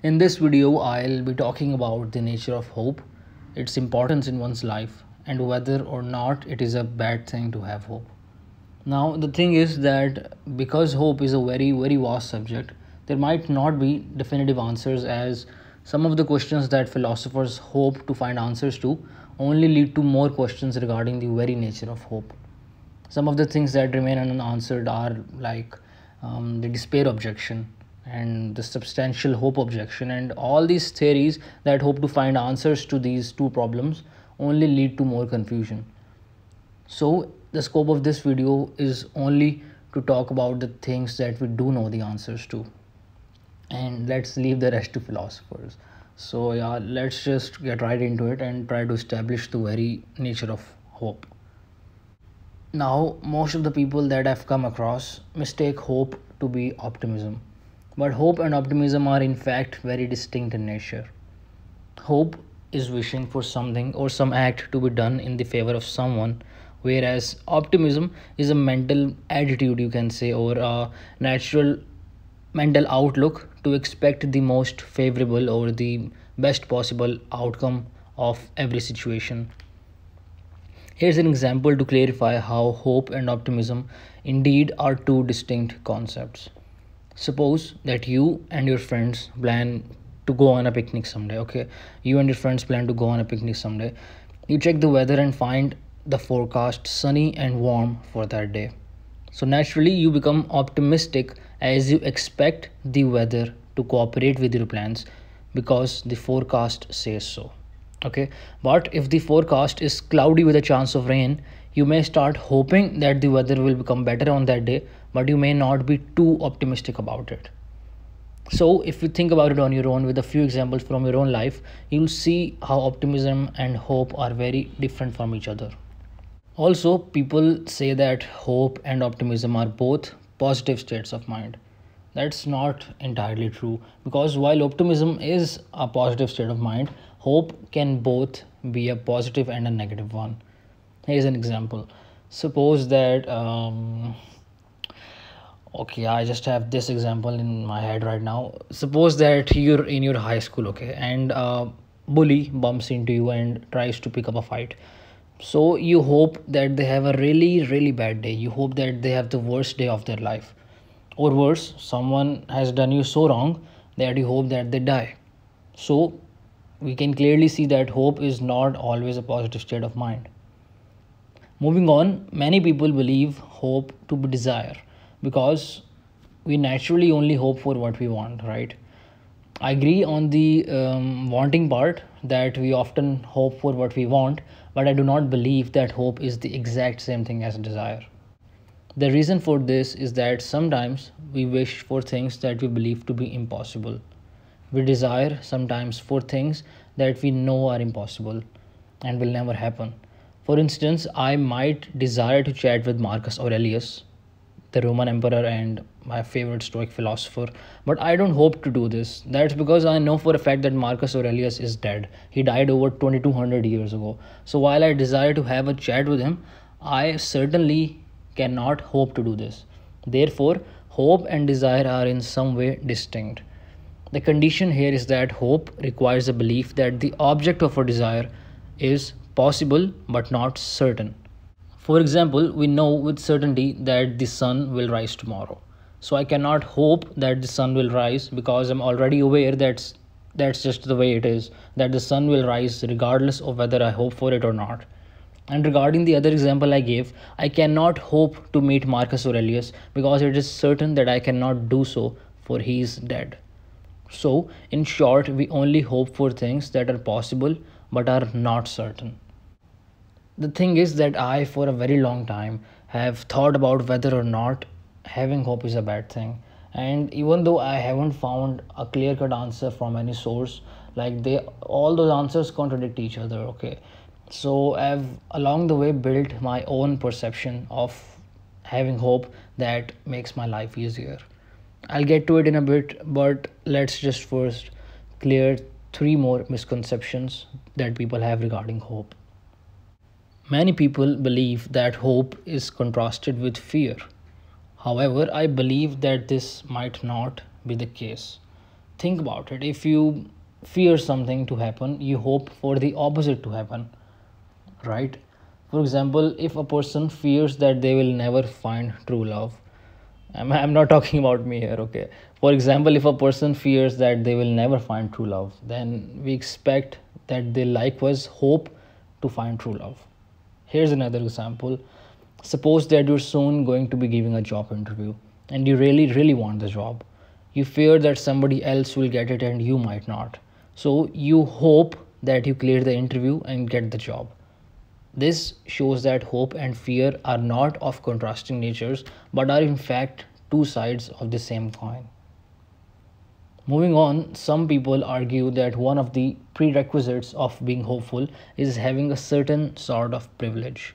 In this video, I'll be talking about the nature of hope, its importance in one's life, and whether or not it is a bad thing to have hope. Now, the thing is that because hope is a very, very vast subject, there might not be definitive answers as some of the questions that philosophers hope to find answers to only lead to more questions regarding the very nature of hope. Some of the things that remain unanswered are like um, the despair objection, and the substantial hope objection and all these theories that hope to find answers to these two problems only lead to more confusion. So the scope of this video is only to talk about the things that we do know the answers to and let's leave the rest to philosophers. So yeah, let's just get right into it and try to establish the very nature of hope. Now, most of the people that I've come across mistake hope to be optimism but hope and optimism are in fact very distinct in nature. Hope is wishing for something or some act to be done in the favor of someone, whereas optimism is a mental attitude, you can say, or a natural mental outlook to expect the most favorable or the best possible outcome of every situation. Here's an example to clarify how hope and optimism indeed are two distinct concepts suppose that you and your friends plan to go on a picnic someday okay you and your friends plan to go on a picnic someday you check the weather and find the forecast sunny and warm for that day so naturally you become optimistic as you expect the weather to cooperate with your plans because the forecast says so okay but if the forecast is cloudy with a chance of rain you may start hoping that the weather will become better on that day, but you may not be too optimistic about it. So, if you think about it on your own with a few examples from your own life, you'll see how optimism and hope are very different from each other. Also, people say that hope and optimism are both positive states of mind. That's not entirely true because while optimism is a positive state of mind, hope can both be a positive and a negative one here's an example suppose that um, okay i just have this example in my head right now suppose that you're in your high school okay and uh, bully bumps into you and tries to pick up a fight so you hope that they have a really really bad day you hope that they have the worst day of their life or worse someone has done you so wrong that you hope that they die so we can clearly see that hope is not always a positive state of mind Moving on, many people believe hope to be desire because we naturally only hope for what we want, right? I agree on the um, wanting part that we often hope for what we want, but I do not believe that hope is the exact same thing as desire. The reason for this is that sometimes we wish for things that we believe to be impossible. We desire sometimes for things that we know are impossible and will never happen for instance, I might desire to chat with Marcus Aurelius, the Roman emperor and my favorite Stoic philosopher, but I don't hope to do this. That's because I know for a fact that Marcus Aurelius is dead. He died over 2200 years ago. So while I desire to have a chat with him, I certainly cannot hope to do this. Therefore, hope and desire are in some way distinct. The condition here is that hope requires a belief that the object of a desire is possible but not certain. For example, we know with certainty that the sun will rise tomorrow. So I cannot hope that the sun will rise because I'm already aware that's that's just the way it is that the sun will rise regardless of whether I hope for it or not. And regarding the other example I gave, I cannot hope to meet Marcus Aurelius because it is certain that I cannot do so for he is dead. So, in short, we only hope for things that are possible but are not certain the thing is that i for a very long time have thought about whether or not having hope is a bad thing and even though i haven't found a clear cut answer from any source like they all those answers contradict each other okay so i've along the way built my own perception of having hope that makes my life easier i'll get to it in a bit but let's just first clear three more misconceptions that people have regarding hope Many people believe that hope is contrasted with fear. However, I believe that this might not be the case. Think about it. If you fear something to happen, you hope for the opposite to happen, right? For example, if a person fears that they will never find true love, I'm, I'm not talking about me here, okay? For example, if a person fears that they will never find true love, then we expect that they likewise hope to find true love. Here's another example. Suppose that you're soon going to be giving a job interview and you really, really want the job. You fear that somebody else will get it and you might not. So you hope that you clear the interview and get the job. This shows that hope and fear are not of contrasting natures but are in fact two sides of the same coin. Moving on, some people argue that one of the prerequisites of being hopeful is having a certain sort of privilege.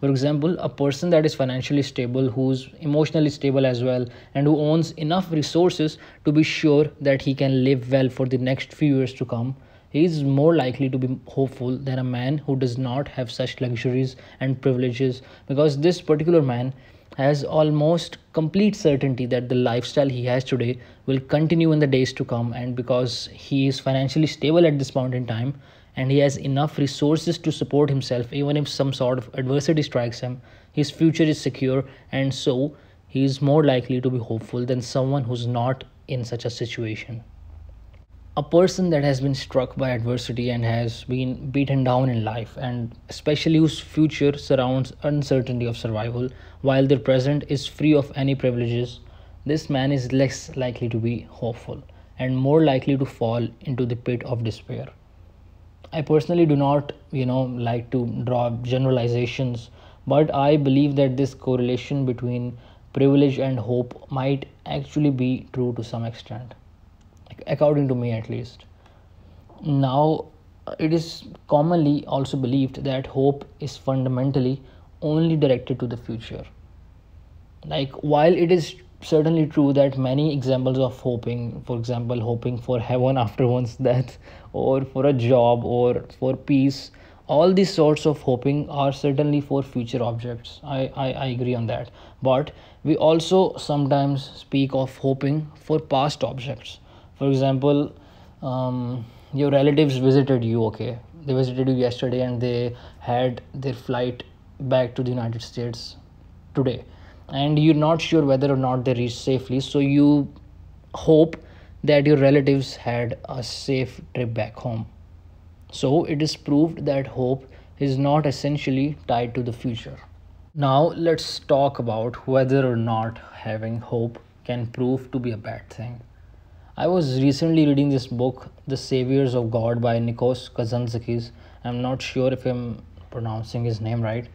For example, a person that is financially stable, who's emotionally stable as well, and who owns enough resources to be sure that he can live well for the next few years to come, he is more likely to be hopeful than a man who does not have such luxuries and privileges because this particular man has almost complete certainty that the lifestyle he has today will continue in the days to come and because he is financially stable at this point in time and he has enough resources to support himself even if some sort of adversity strikes him his future is secure and so he is more likely to be hopeful than someone who's not in such a situation a person that has been struck by adversity and has been beaten down in life and especially whose future surrounds uncertainty of survival while their present is free of any privileges this man is less likely to be hopeful and more likely to fall into the pit of despair i personally do not you know like to draw generalizations but i believe that this correlation between privilege and hope might actually be true to some extent according to me at least. Now, it is commonly also believed that hope is fundamentally only directed to the future. Like, while it is certainly true that many examples of hoping, for example, hoping for heaven after one's death, or for a job, or for peace, all these sorts of hoping are certainly for future objects I, I, I agree on that but we also sometimes speak of hoping for past objects for example um, your relatives visited you okay they visited you yesterday and they had their flight back to the united states today and you're not sure whether or not they reached safely so you hope that your relatives had a safe trip back home so it is proved that hope is not essentially tied to the future now let's talk about whether or not having hope can prove to be a bad thing I was recently reading this book, The Saviors of God by Nikos Kazantzakis. I'm not sure if I'm pronouncing his name right,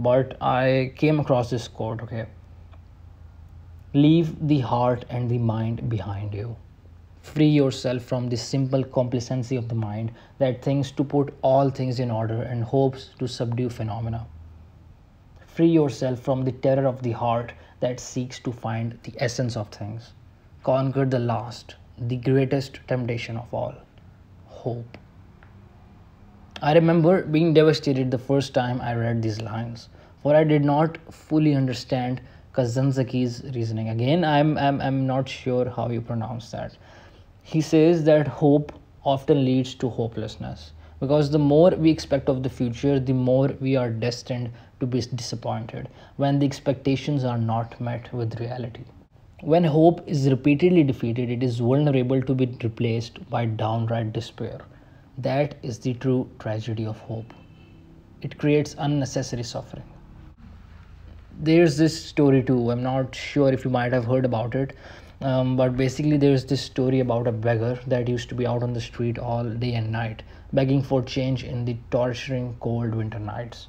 but I came across this quote, okay? Leave the heart and the mind behind you. Free yourself from the simple complacency of the mind that thinks to put all things in order and hopes to subdue phenomena. Free yourself from the terror of the heart that seeks to find the essence of things. Conquer the last the greatest temptation of all hope. I remember being devastated the first time I read these lines, for I did not fully understand Kazanzaki's reasoning. Again, I'm, I'm, I'm not sure how you pronounce that. He says that hope often leads to hopelessness because the more we expect of the future, the more we are destined to be disappointed when the expectations are not met with reality. When hope is repeatedly defeated, it is vulnerable to be replaced by downright despair. That is the true tragedy of hope. It creates unnecessary suffering. There's this story too, I'm not sure if you might have heard about it, um, but basically there's this story about a beggar that used to be out on the street all day and night begging for change in the torturing cold winter nights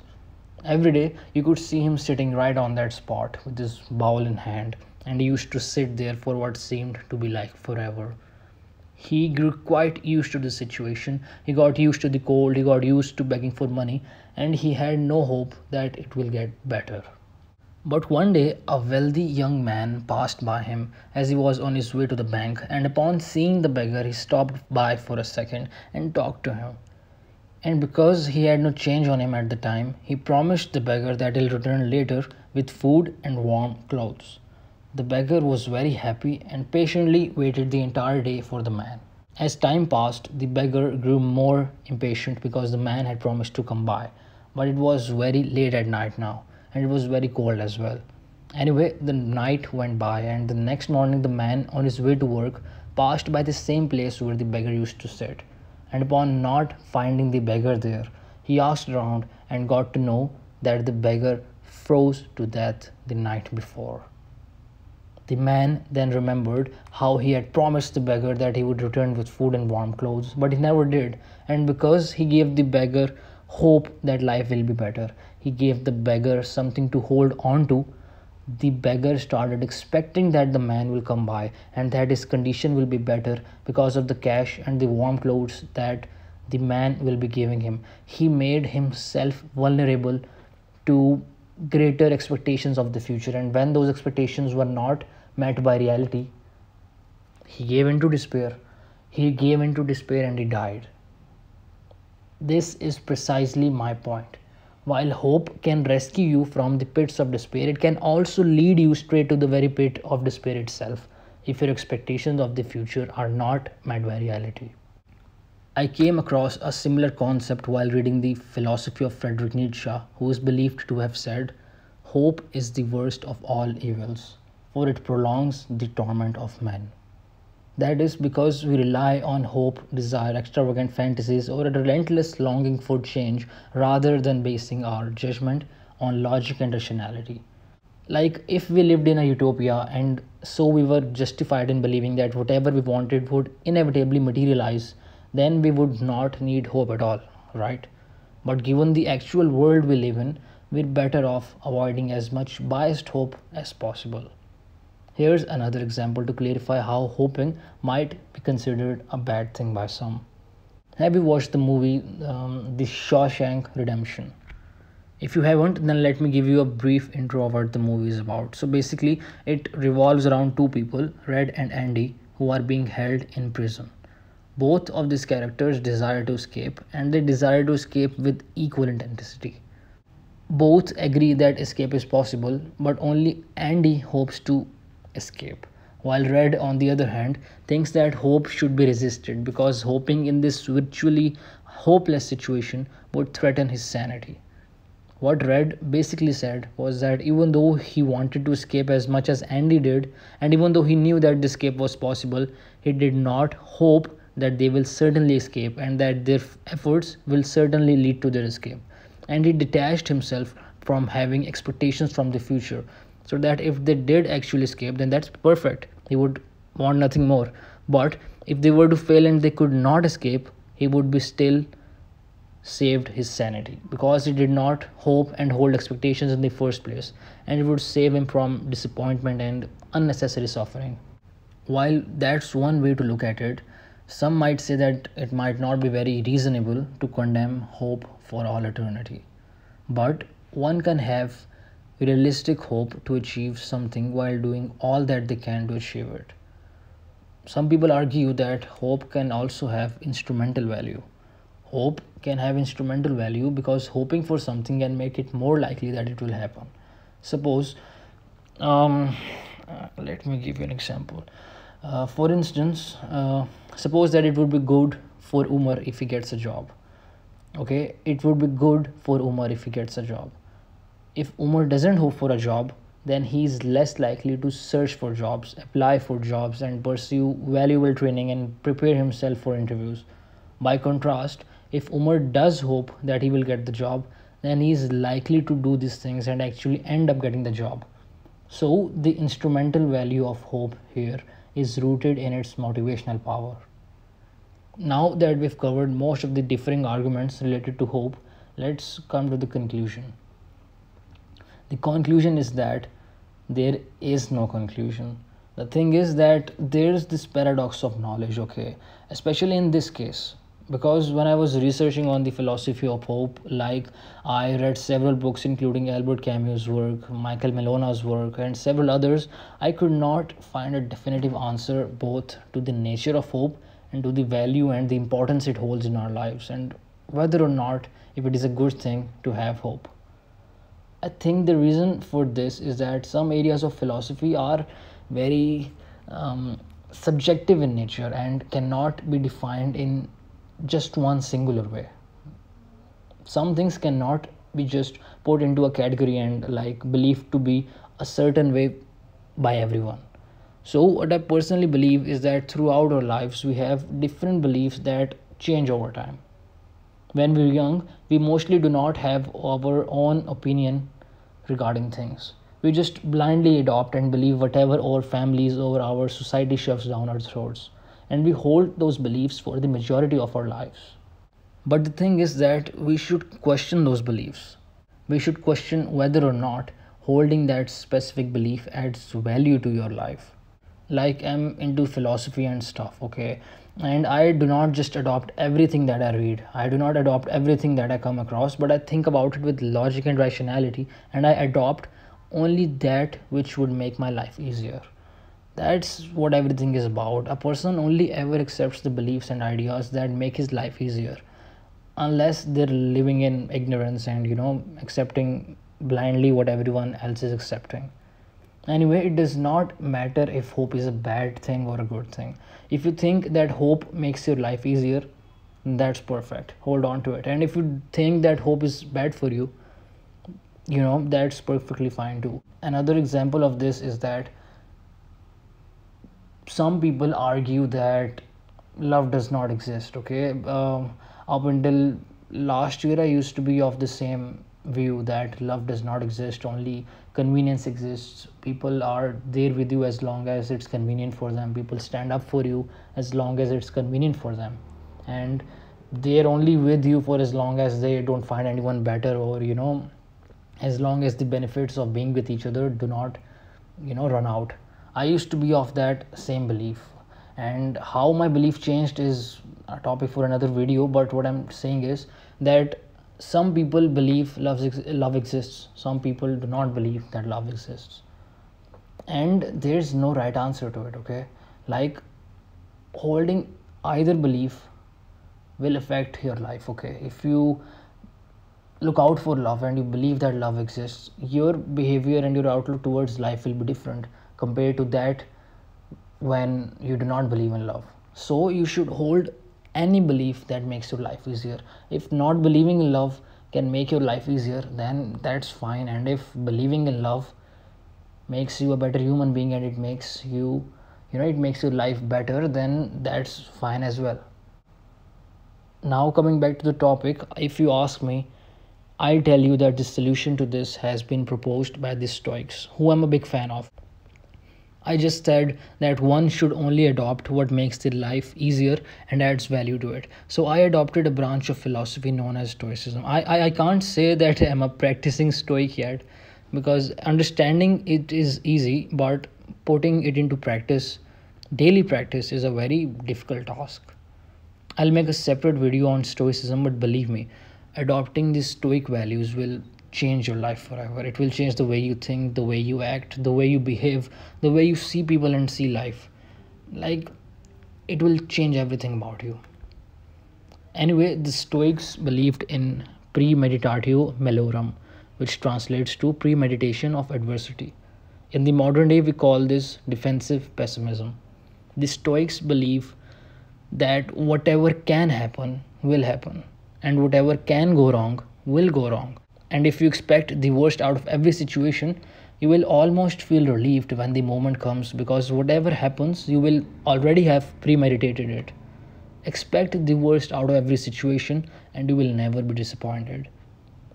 every day you could see him sitting right on that spot with his bowl in hand and used to sit there for what seemed to be like forever. He grew quite used to the situation. He got used to the cold, he got used to begging for money, and he had no hope that it will get better. But one day, a wealthy young man passed by him as he was on his way to the bank, and upon seeing the beggar, he stopped by for a second and talked to him. And because he had no change on him at the time, he promised the beggar that he'll return later with food and warm clothes. The beggar was very happy and patiently waited the entire day for the man. As time passed, the beggar grew more impatient because the man had promised to come by. But it was very late at night now, and it was very cold as well. Anyway, the night went by, and the next morning, the man on his way to work passed by the same place where the beggar used to sit. And upon not finding the beggar there, he asked around and got to know that the beggar froze to death the night before. The man then remembered how he had promised the beggar that he would return with food and warm clothes, but he never did. And because he gave the beggar hope that life will be better, he gave the beggar something to hold on to. The beggar started expecting that the man will come by and that his condition will be better because of the cash and the warm clothes that the man will be giving him. He made himself vulnerable to greater expectations of the future and when those expectations were not met by reality he gave into despair he gave into despair and he died this is precisely my point while hope can rescue you from the pits of despair it can also lead you straight to the very pit of despair itself if your expectations of the future are not met by reality I came across a similar concept while reading the philosophy of Friedrich Nietzsche, who is believed to have said, Hope is the worst of all evils, for it prolongs the torment of men. That is because we rely on hope, desire, extravagant fantasies, or a relentless longing for change rather than basing our judgment on logic and rationality. Like if we lived in a utopia and so we were justified in believing that whatever we wanted would inevitably materialize, then we would not need hope at all, right? But given the actual world we live in, we're better off avoiding as much biased hope as possible. Here's another example to clarify how hoping might be considered a bad thing by some. Have you watched the movie um, The Shawshank Redemption? If you haven't, then let me give you a brief intro of what the movie is about. So basically, it revolves around two people, Red and Andy, who are being held in prison. Both of these characters desire to escape and they desire to escape with equal intensity. Both agree that escape is possible, but only Andy hopes to escape. While Red, on the other hand, thinks that hope should be resisted because hoping in this virtually hopeless situation would threaten his sanity. What Red basically said was that even though he wanted to escape as much as Andy did, and even though he knew that the escape was possible, he did not hope that they will certainly escape and that their efforts will certainly lead to their escape. And he detached himself from having expectations from the future so that if they did actually escape, then that's perfect. He would want nothing more. But if they were to fail and they could not escape, he would be still saved his sanity because he did not hope and hold expectations in the first place and it would save him from disappointment and unnecessary suffering while that's one way to look at it some might say that it might not be very reasonable to condemn hope for all eternity, but one can have realistic hope to achieve something while doing all that they can to achieve it. Some people argue that hope can also have instrumental value. Hope can have instrumental value because hoping for something can make it more likely that it will happen. Suppose, um, uh, let me give you an example. Uh, for instance, uh, suppose that it would be good for Umar if he gets a job. Okay, it would be good for Umar if he gets a job. If Umar doesn't hope for a job, then he is less likely to search for jobs, apply for jobs, and pursue valuable training and prepare himself for interviews. By contrast, if Umar does hope that he will get the job, then he is likely to do these things and actually end up getting the job. So, the instrumental value of hope here is rooted in its motivational power. Now that we've covered most of the differing arguments related to hope, let's come to the conclusion. The conclusion is that there is no conclusion. The thing is that there's this paradox of knowledge, okay, especially in this case because when i was researching on the philosophy of hope like i read several books including albert camus work michael melona's work and several others i could not find a definitive answer both to the nature of hope and to the value and the importance it holds in our lives and whether or not if it is a good thing to have hope i think the reason for this is that some areas of philosophy are very um, subjective in nature and cannot be defined in just one singular way some things cannot be just put into a category and like believed to be a certain way by everyone so what i personally believe is that throughout our lives we have different beliefs that change over time when we're young we mostly do not have our own opinion regarding things we just blindly adopt and believe whatever our families or our society shoves down our throats and we hold those beliefs for the majority of our lives. But the thing is that we should question those beliefs. We should question whether or not holding that specific belief adds value to your life. Like, I'm into philosophy and stuff, okay? And I do not just adopt everything that I read. I do not adopt everything that I come across, but I think about it with logic and rationality and I adopt only that which would make my life easier. That's what everything is about. A person only ever accepts the beliefs and ideas that make his life easier unless they're living in ignorance and you know accepting blindly what everyone else is accepting anyway it does not matter if hope is a bad thing or a good thing if you think that hope makes your life easier that's perfect hold on to it and if you think that hope is bad for you you know that's perfectly fine too another example of this is that some people argue that love does not exist okay um, up until last year i used to be of the same view that love does not exist only convenience exists people are there with you as long as it's convenient for them people stand up for you as long as it's convenient for them and they're only with you for as long as they don't find anyone better or you know as long as the benefits of being with each other do not you know run out I used to be of that same belief and how my belief changed is a topic for another video but what I'm saying is that some people believe love, love exists some people do not believe that love exists and there's no right answer to it okay like holding either belief will affect your life okay if you look out for love and you believe that love exists your behavior and your outlook towards life will be different compared to that when you do not believe in love. So you should hold any belief that makes your life easier. If not believing in love can make your life easier, then that's fine. And if believing in love makes you a better human being and it makes you, you know, it makes your life better, then that's fine as well. Now, coming back to the topic, if you ask me, I'll tell you that the solution to this has been proposed by the Stoics, who I'm a big fan of. I just said that one should only adopt what makes their life easier and adds value to it. So I adopted a branch of philosophy known as Stoicism. I, I, I can't say that I'm a practicing Stoic yet because understanding it is easy, but putting it into practice, daily practice, is a very difficult task. I'll make a separate video on Stoicism, but believe me, adopting these Stoic values will change your life forever it will change the way you think the way you act the way you behave the way you see people and see life like it will change everything about you anyway the stoics believed in premeditatio malorum which translates to premeditation of adversity in the modern day we call this defensive pessimism the stoics believe that whatever can happen will happen and whatever can go wrong will go wrong and if you expect the worst out of every situation you will almost feel relieved when the moment comes because whatever happens you will already have premeditated it expect the worst out of every situation and you will never be disappointed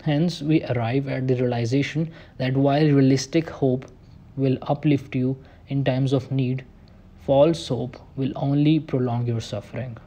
hence we arrive at the realization that while realistic hope will uplift you in times of need false hope will only prolong your suffering